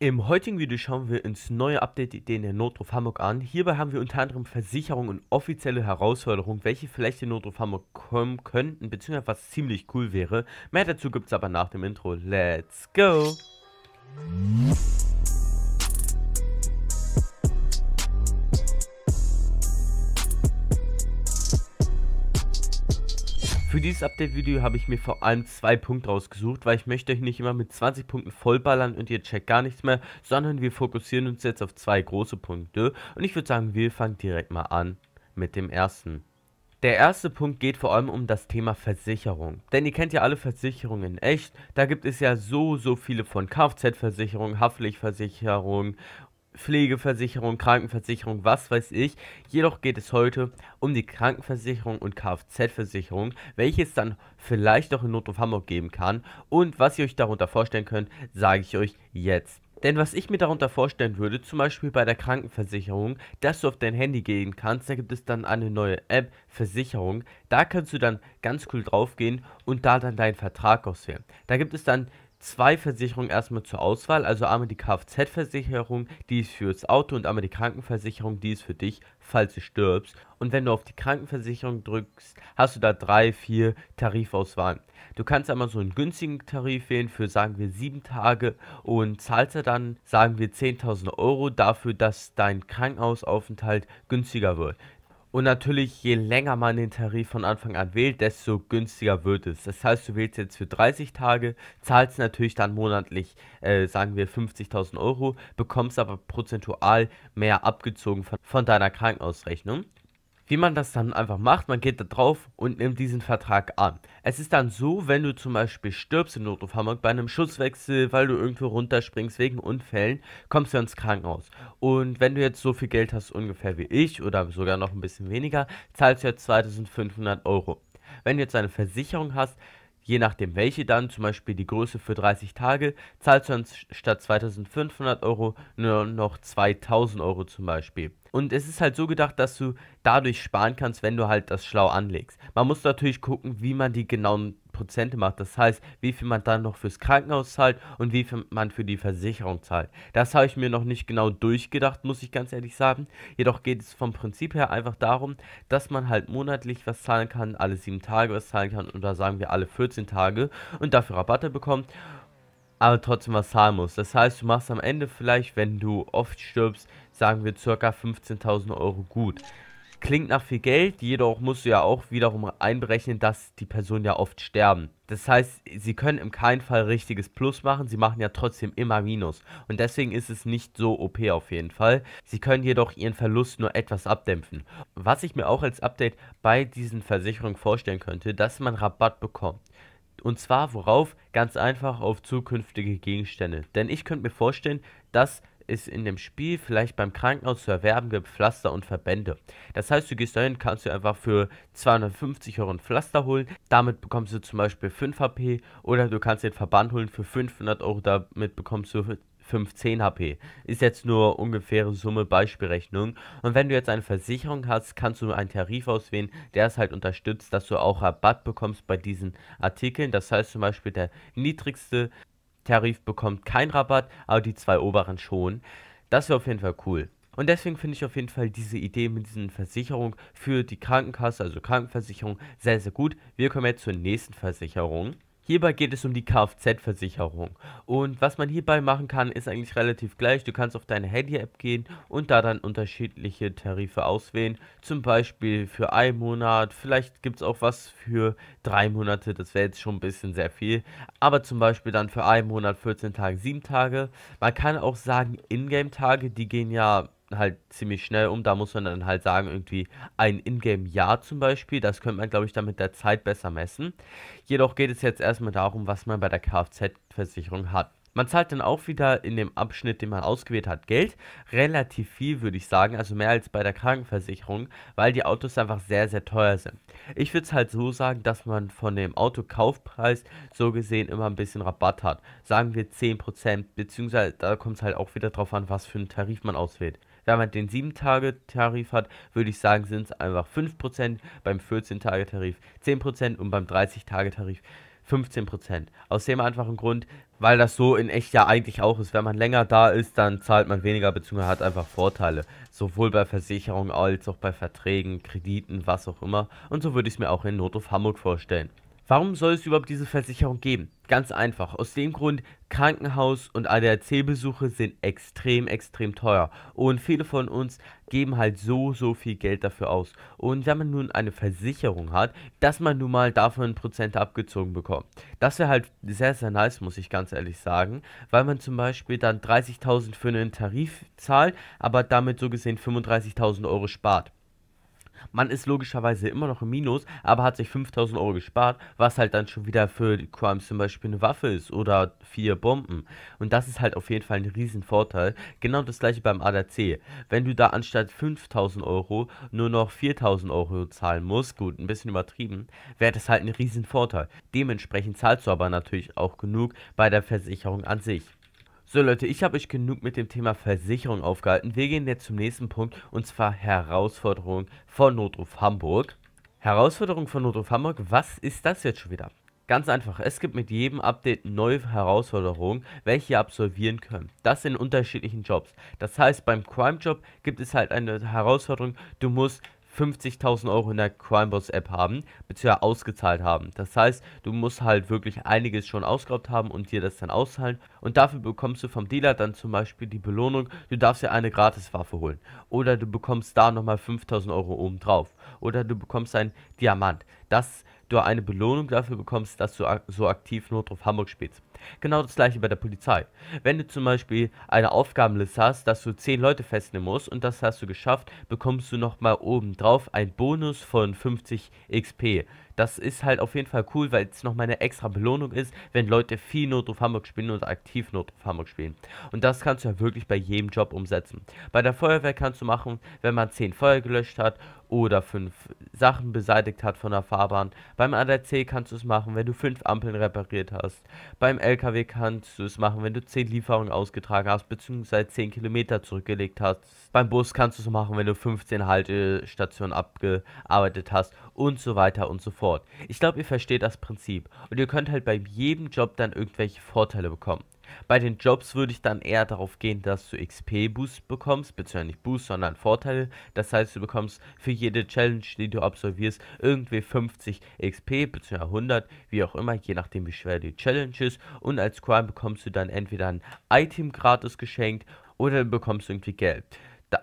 Im heutigen Video schauen wir uns neue Update-Ideen der Notruf Hamburg an. Hierbei haben wir unter anderem Versicherungen und offizielle Herausforderungen, welche vielleicht in Notruf Hamburg kommen könnten, beziehungsweise was ziemlich cool wäre. Mehr dazu gibt es aber nach dem Intro. Let's go! Für dieses Update-Video habe ich mir vor allem zwei Punkte rausgesucht, weil ich möchte euch nicht immer mit 20 Punkten vollballern und ihr checkt gar nichts mehr, sondern wir fokussieren uns jetzt auf zwei große Punkte und ich würde sagen, wir fangen direkt mal an mit dem ersten. Der erste Punkt geht vor allem um das Thema Versicherung. Denn ihr kennt ja alle Versicherungen in echt. Da gibt es ja so, so viele von Kfz-Versicherung, Haftpflichtversicherung Pflegeversicherung, Krankenversicherung, was weiß ich. Jedoch geht es heute um die Krankenversicherung und Kfz-Versicherung, welche es dann vielleicht auch in Notruf Hamburg geben kann. Und was ihr euch darunter vorstellen könnt, sage ich euch jetzt. Denn was ich mir darunter vorstellen würde, zum Beispiel bei der Krankenversicherung, dass du auf dein Handy gehen kannst, da gibt es dann eine neue App, Versicherung. Da kannst du dann ganz cool drauf gehen und da dann deinen Vertrag auswählen. Da gibt es dann zwei Versicherungen erstmal zur Auswahl. Also einmal die Kfz-Versicherung, die ist fürs Auto und einmal die Krankenversicherung, die ist für dich, falls du stirbst. Und wenn du auf die Krankenversicherung drückst, hast du da drei, vier Tarifauswahlen. Du kannst einmal so einen günstigen Tarif wählen für, sagen wir, sieben Tage und zahlst dann, sagen wir, 10.000 Euro dafür, dass dein Krankenhausaufenthalt günstiger wird. Und natürlich, je länger man den Tarif von Anfang an wählt, desto günstiger wird es. Das heißt, du wählst jetzt für 30 Tage, zahlst natürlich dann monatlich, äh, sagen wir, 50.000 Euro, bekommst aber prozentual mehr abgezogen von, von deiner Krankenhausrechnung wie man das dann einfach macht. Man geht da drauf und nimmt diesen Vertrag an. Es ist dann so, wenn du zum Beispiel stirbst in Notruf Hamburg bei einem Schusswechsel, weil du irgendwo runterspringst wegen Unfällen, kommst du ins Krankenhaus. Und wenn du jetzt so viel Geld hast, ungefähr wie ich oder sogar noch ein bisschen weniger, zahlst du jetzt 2500 Euro. Wenn du jetzt eine Versicherung hast, je nachdem welche dann, zum Beispiel die Größe für 30 Tage, zahlst du dann statt 2500 Euro nur noch 2000 Euro zum Beispiel. Und es ist halt so gedacht, dass du dadurch sparen kannst, wenn du halt das schlau anlegst. Man muss natürlich gucken, wie man die genauen Prozente macht. Das heißt, wie viel man dann noch fürs Krankenhaus zahlt und wie viel man für die Versicherung zahlt. Das habe ich mir noch nicht genau durchgedacht, muss ich ganz ehrlich sagen. Jedoch geht es vom Prinzip her einfach darum, dass man halt monatlich was zahlen kann, alle sieben Tage was zahlen kann oder sagen wir alle 14 Tage und dafür Rabatte bekommt aber trotzdem was zahlen muss. Das heißt, du machst am Ende vielleicht, wenn du oft stirbst, sagen wir ca. 15.000 Euro gut. Klingt nach viel Geld, jedoch musst du ja auch wiederum einberechnen, dass die Personen ja oft sterben. Das heißt, sie können im keinen Fall richtiges Plus machen, sie machen ja trotzdem immer Minus. Und deswegen ist es nicht so OP auf jeden Fall. Sie können jedoch ihren Verlust nur etwas abdämpfen. Was ich mir auch als Update bei diesen Versicherungen vorstellen könnte, dass man Rabatt bekommt. Und zwar worauf? Ganz einfach auf zukünftige Gegenstände. Denn ich könnte mir vorstellen, dass ist in dem Spiel vielleicht beim Krankenhaus zu erwerben gibt, Pflaster und Verbände. Das heißt, du gehst dahin, kannst du einfach für 250 Euro ein Pflaster holen, damit bekommst du zum Beispiel 5 HP oder du kannst den Verband holen für 500 Euro, damit bekommst du 15 HP. Ist jetzt nur ungefähre Summe Beispielrechnung. Und wenn du jetzt eine Versicherung hast, kannst du einen Tarif auswählen, der es halt unterstützt, dass du auch Rabatt bekommst bei diesen Artikeln. Das heißt zum Beispiel der niedrigste Tarif bekommt keinen Rabatt, aber die zwei oberen schon. Das wäre auf jeden Fall cool. Und deswegen finde ich auf jeden Fall diese Idee mit diesen Versicherungen für die Krankenkasse, also Krankenversicherung, sehr, sehr gut. Wir kommen jetzt zur nächsten Versicherung. Hierbei geht es um die Kfz-Versicherung. Und was man hierbei machen kann, ist eigentlich relativ gleich. Du kannst auf deine Handy-App gehen und da dann unterschiedliche Tarife auswählen. Zum Beispiel für einen Monat, vielleicht gibt es auch was für drei Monate, das wäre jetzt schon ein bisschen sehr viel. Aber zum Beispiel dann für einen Monat 14 Tage, 7 Tage. Man kann auch sagen, Ingame-Tage, die gehen ja halt ziemlich schnell um. Da muss man dann halt sagen, irgendwie ein Ingame-Jahr zum Beispiel. Das könnte man, glaube ich, dann mit der Zeit besser messen. Jedoch geht es jetzt erstmal darum, was man bei der Kfz-Versicherung hat. Man zahlt dann auch wieder in dem Abschnitt, den man ausgewählt hat, Geld. Relativ viel, würde ich sagen, also mehr als bei der Krankenversicherung, weil die Autos einfach sehr, sehr teuer sind. Ich würde es halt so sagen, dass man von dem Autokaufpreis so gesehen immer ein bisschen Rabatt hat. Sagen wir 10%, beziehungsweise da kommt es halt auch wieder drauf an, was für einen Tarif man auswählt. Wenn man den 7-Tage-Tarif hat, würde ich sagen, sind es einfach 5%, beim 14-Tage-Tarif 10% und beim 30-Tage-Tarif 15%. Aus dem einfachen Grund, weil das so in echt ja eigentlich auch ist. Wenn man länger da ist, dann zahlt man weniger, beziehungsweise hat einfach Vorteile. Sowohl bei Versicherungen als auch bei Verträgen, Krediten, was auch immer. Und so würde ich es mir auch in Notruf Hamburg vorstellen. Warum soll es überhaupt diese Versicherung geben? Ganz einfach. Aus dem Grund, Krankenhaus- und ADAC-Besuche sind extrem, extrem teuer. Und viele von uns geben halt so, so viel Geld dafür aus. Und wenn man nun eine Versicherung hat, dass man nun mal davon Prozente abgezogen bekommt. Das wäre halt sehr, sehr nice, muss ich ganz ehrlich sagen. Weil man zum Beispiel dann 30.000 für einen Tarif zahlt, aber damit so gesehen 35.000 Euro spart. Man ist logischerweise immer noch im Minus, aber hat sich 5000 Euro gespart, was halt dann schon wieder für Crimes zum Beispiel eine Waffe ist oder vier Bomben. Und das ist halt auf jeden Fall ein Riesenvorteil. Genau das gleiche beim ADAC. Wenn du da anstatt 5000 Euro nur noch 4000 Euro zahlen musst, gut, ein bisschen übertrieben, wäre das halt ein Riesenvorteil. Dementsprechend zahlst du aber natürlich auch genug bei der Versicherung an sich. So Leute, ich habe euch genug mit dem Thema Versicherung aufgehalten. Wir gehen jetzt zum nächsten Punkt und zwar Herausforderung von Notruf Hamburg. Herausforderung von Notruf Hamburg, was ist das jetzt schon wieder? Ganz einfach, es gibt mit jedem Update neue Herausforderungen, welche ihr absolvieren könnt. Das in unterschiedlichen Jobs. Das heißt, beim Crime-Job gibt es halt eine Herausforderung, du musst 50.000 Euro in der Crimeboss-App haben, beziehungsweise ausgezahlt haben. Das heißt, du musst halt wirklich einiges schon ausgeraubt haben und dir das dann auszahlen. Und dafür bekommst du vom Dealer dann zum Beispiel die Belohnung, du darfst dir eine Gratiswaffe holen. Oder du bekommst da nochmal 5.000 Euro obendrauf. Oder du bekommst einen Diamant. Dass du eine Belohnung dafür bekommst, dass du so aktiv Notruf Hamburg spielst. Genau das gleiche bei der Polizei. Wenn du zum Beispiel eine Aufgabenliste hast, dass du 10 Leute festnehmen musst und das hast du geschafft, bekommst du nochmal obendrauf einen Bonus von 50 XP. Das ist halt auf jeden Fall cool, weil es nochmal eine extra Belohnung ist, wenn Leute viel Notruf Hamburg spielen und aktiv Notruf Hamburg spielen. Und das kannst du ja wirklich bei jedem Job umsetzen. Bei der Feuerwehr kannst du machen, wenn man 10 Feuer gelöscht hat oder 5 Sachen beseitigt hat von der Fahrbahn. Beim ADAC kannst du es machen, wenn du 5 Ampeln repariert hast. Beim LKW kannst du es machen, wenn du 10 Lieferungen ausgetragen hast, beziehungsweise 10 Kilometer zurückgelegt hast. Beim Bus kannst du es machen, wenn du 15 Haltestationen abgearbeitet hast und so weiter und so fort. Ich glaube, ihr versteht das Prinzip. Und ihr könnt halt bei jedem Job dann irgendwelche Vorteile bekommen. Bei den Jobs würde ich dann eher darauf gehen, dass du XP-Boost bekommst, beziehungsweise nicht Boost, sondern Vorteile. Das heißt, du bekommst für jede Challenge, die du absolvierst, irgendwie 50 XP, beziehungsweise 100, wie auch immer, je nachdem wie schwer die Challenge ist. Und als Crime bekommst du dann entweder ein Item gratis geschenkt oder du bekommst irgendwie Geld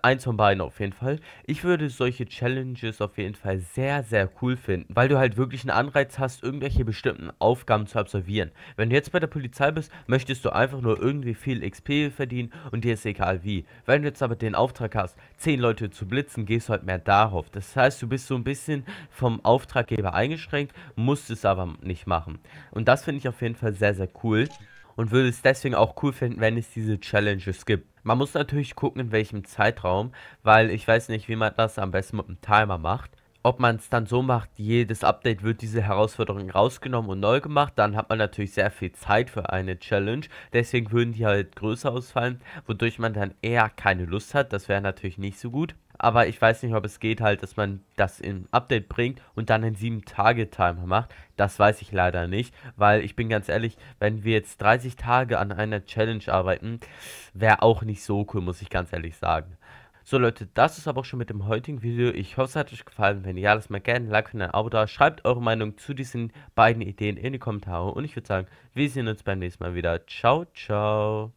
eins von beiden auf jeden Fall. Ich würde solche Challenges auf jeden Fall sehr, sehr cool finden, weil du halt wirklich einen Anreiz hast, irgendwelche bestimmten Aufgaben zu absolvieren. Wenn du jetzt bei der Polizei bist, möchtest du einfach nur irgendwie viel XP verdienen und dir ist egal wie. Wenn du jetzt aber den Auftrag hast, 10 Leute zu blitzen, gehst du halt mehr darauf. Das heißt, du bist so ein bisschen vom Auftraggeber eingeschränkt, musst es aber nicht machen. Und das finde ich auf jeden Fall sehr, sehr cool und würde es deswegen auch cool finden, wenn es diese Challenges gibt. Man muss natürlich gucken, in welchem Zeitraum, weil ich weiß nicht, wie man das am besten mit dem Timer macht. Ob man es dann so macht, jedes Update wird diese Herausforderung rausgenommen und neu gemacht, dann hat man natürlich sehr viel Zeit für eine Challenge. Deswegen würden die halt größer ausfallen, wodurch man dann eher keine Lust hat. Das wäre natürlich nicht so gut aber ich weiß nicht, ob es geht halt, dass man das im Update bringt und dann einen 7-Tage-Timer macht. Das weiß ich leider nicht, weil ich bin ganz ehrlich, wenn wir jetzt 30 Tage an einer Challenge arbeiten, wäre auch nicht so cool, muss ich ganz ehrlich sagen. So Leute, das ist aber auch schon mit dem heutigen Video. Ich hoffe, es hat euch gefallen. Wenn ja, lasst mal gerne ein Like und ein Abo da. Schreibt eure Meinung zu diesen beiden Ideen in die Kommentare. Und ich würde sagen, wir sehen uns beim nächsten Mal wieder. Ciao, ciao.